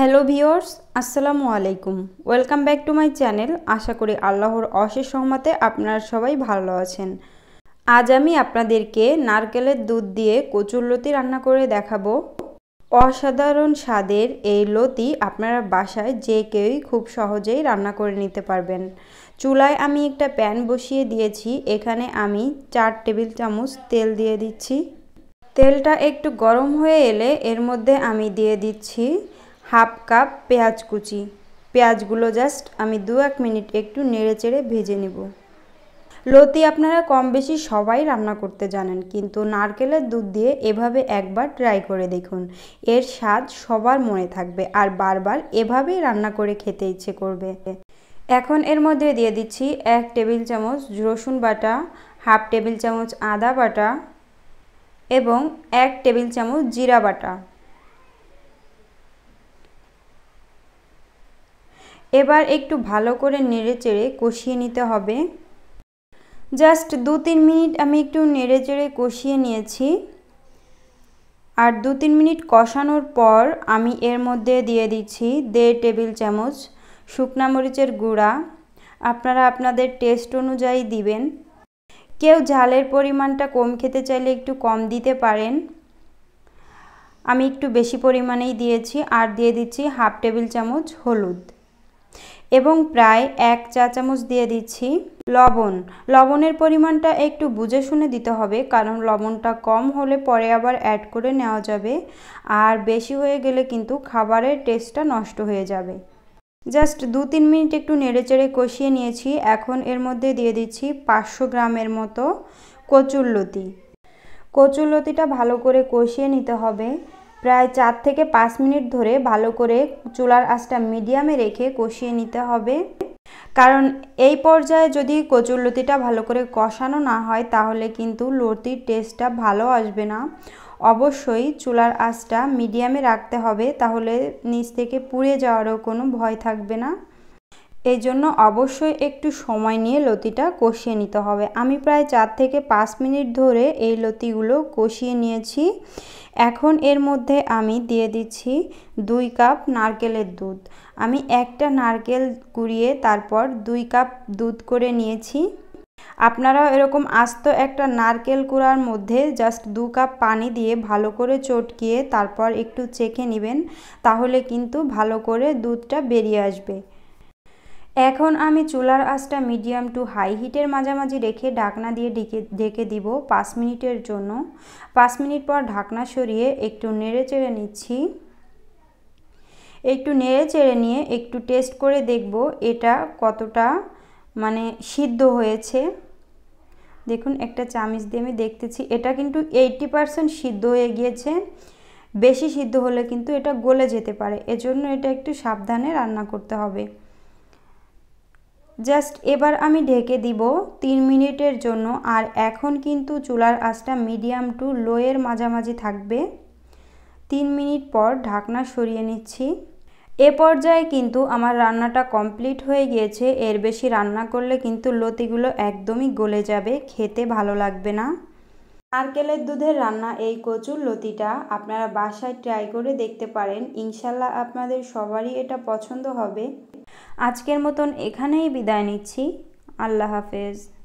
hello viewers আসসালামু আলাইকুম welcome back to my channel আশা করি আল্লাহর অশেষ সহমতে আপনারা সবাই ভালো আছেন আজ আমি আপনাদেরকে নারকেলের দুধ দিয়ে কচুর লতি রান্না করে দেখাবো অসাধারণ স্বাদের এই লতি আপনারা বাসায় যে কেউই খুব সহজেই রান্না করে নিতে পারবেন চুলায় আমি একটা প্যান বসিয়ে দিয়েছি এখানে আমি চার টেবিল চামচ তেল দিয়ে দিচ্ছি তেলটা একটু গরম হয়ে এলে এর মধ্যে আমি দিয়ে দিচ্ছি হাফ কাপ পেঁয়াজ কুচি পেঁয়াজগুলো জাস্ট আমি দু এক মিনিট একটু নেড়ে চেড়ে ভেজে নেব লতি আপনারা কম বেশি সবাই রান্না করতে জানেন কিন্তু নারকেলের দুধ দিয়ে এভাবে একবার ট্রাই করে দেখুন এর স্বাদ সবার মনে থাকবে আর বারবার এভাবেই রান্না করে খেতে ইচ্ছে করবে এখন এর মধ্যে দিয়ে দিচ্ছি এক টেবিল চামচ রসুন বাটা হাফ টেবিল চামচ আদা বাটা এবং এক টেবিল চামচ জিরা বাটা এবার একটু ভালো করে নেড়েচেড়ে কষিয়ে নিতে হবে জাস্ট দু তিন মিনিট আমি একটু নেড়েচেড়ে কষিয়ে নিয়েছি আর দু তিন মিনিট কষানোর পর আমি এর মধ্যে দিয়ে দিচ্ছি দেড় টেবিল চামচ শুকনা মরিচের গুঁড়া আপনারা আপনাদের টেস্ট অনুযায়ী দিবেন কেউ ঝালের পরিমাণটা কম খেতে চাইলে একটু কম দিতে পারেন আমি একটু বেশি পরিমাণেই দিয়েছি আর দিয়ে দিচ্ছি হাফ টেবিল চামচ হলুদ এবং প্রায় এক চা চামচ দিয়ে দিচ্ছি লবণ লবণের পরিমাণটা একটু বুঝে শুনে দিতে হবে কারণ লবণটা কম হলে পরে আবার অ্যাড করে নেওয়া যাবে আর বেশি হয়ে গেলে কিন্তু খাবারের টেস্টটা নষ্ট হয়ে যাবে জাস্ট দু তিন মিনিট একটু নেড়েচেড়ে কষিয়ে নিয়েছি এখন এর মধ্যে দিয়ে দিচ্ছি পাঁচশো গ্রামের মতো কচুরলতি কচুরলতিটা ভালো করে কষিয়ে নিতে হবে প্রায় চার থেকে পাঁচ মিনিট ধরে ভালো করে চুলার আঁচটা মিডিয়ামে রেখে কষিয়ে নিতে হবে কারণ এই পর্যায়ে যদি কচুর লতিটা ভালো করে কষানো না হয় তাহলে কিন্তু লতির টেস্টটা ভালো আসবে না অবশ্যই চুলার আঁচটা মিডিয়ামে রাখতে হবে তাহলে নিচ থেকে পুড়ে যাওয়ারও কোনো ভয় থাকবে না এই জন্য অবশ্যই একটু সময় নিয়ে লতিটা কষিয়ে নিতে হবে আমি প্রায় চার থেকে পাঁচ মিনিট ধরে এই লতিগুলো কষিয়ে নিয়েছি এখন এর মধ্যে আমি দিয়ে দিচ্ছি দুই কাপ নারকেলের দুধ আমি একটা নারকেল কুড়িয়ে তারপর দুই কাপ দুধ করে নিয়েছি আপনারাও এরকম আস্ত একটা নারকেল কুড়ার মধ্যে জাস্ট দু কাপ পানি দিয়ে ভালো করে চটকিয়ে তারপর একটু চেখে নেবেন তাহলে কিন্তু ভালো করে দুধটা বেরিয়ে আসবে এখন আমি চুলার আঁচটা মিডিয়াম টু হাই হিটের মাঝামাঝি রেখে ঢাকনা দিয়ে ডেকে ঢেকে দিব পাঁচ মিনিটের জন্য পাঁচ মিনিট পর ঢাকনা সরিয়ে একটু নেড়ে চেড়ে নিচ্ছি একটু নেড়ে চেড়ে নিয়ে একটু টেস্ট করে দেখব এটা কতটা মানে সিদ্ধ হয়েছে দেখুন একটা চামিচ দিয়ে আমি দেখতেছি এটা কিন্তু এইটটি পারসেন্ট সিদ্ধ হয়ে গিয়েছে বেশি সিদ্ধ হলে কিন্তু এটা গলে যেতে পারে এজন্য এটা একটু সাবধানে রান্না করতে হবে জাস্ট এবার আমি ঢেকে দিব তিন মিনিটের জন্য আর এখন কিন্তু চুলার আঁচটা মিডিয়াম টু লোয়ের মাঝামাঝি থাকবে তিন মিনিট পর ঢাকনা সরিয়ে নিচ্ছি এ পর্যায়ে কিন্তু আমার রান্নাটা কমপ্লিট হয়ে গিয়েছে এর বেশি রান্না করলে কিন্তু লতিগুলো একদমই গলে যাবে খেতে ভালো লাগবে না নারকেলের দুধের রান্না এই কচুর লতিটা আপনারা বাসায় ট্রাই করে দেখতে পারেন ইনশাল্লাহ আপনাদের সবারই এটা পছন্দ হবে আজকের মতন এখানেই বিদায় নিচ্ছি আল্লাহ হাফেজ